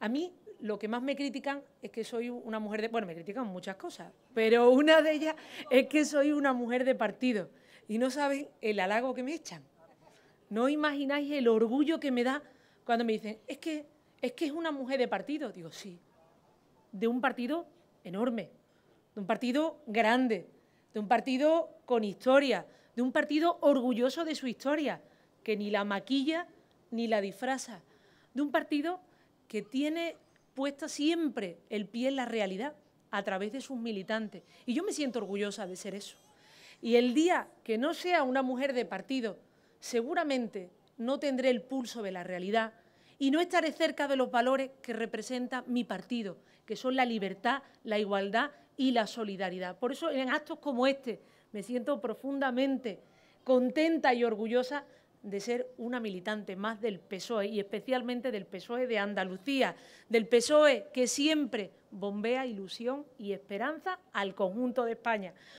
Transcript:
A mí lo que más me critican es que soy una mujer de... Bueno, me critican muchas cosas, pero una de ellas es que soy una mujer de partido. Y no saben el halago que me echan. No imagináis el orgullo que me da cuando me dicen, es que es, que es una mujer de partido. Digo, sí, de un partido enorme, de un partido grande, de un partido con historia, de un partido orgulloso de su historia, que ni la maquilla ni la disfraza, de un partido que tiene puesta siempre el pie en la realidad a través de sus militantes. Y yo me siento orgullosa de ser eso. Y el día que no sea una mujer de partido, seguramente no tendré el pulso de la realidad y no estaré cerca de los valores que representa mi partido, que son la libertad, la igualdad y la solidaridad. Por eso en actos como este me siento profundamente contenta y orgullosa de ser una militante más del PSOE y especialmente del PSOE de Andalucía, del PSOE que siempre bombea ilusión y esperanza al conjunto de España.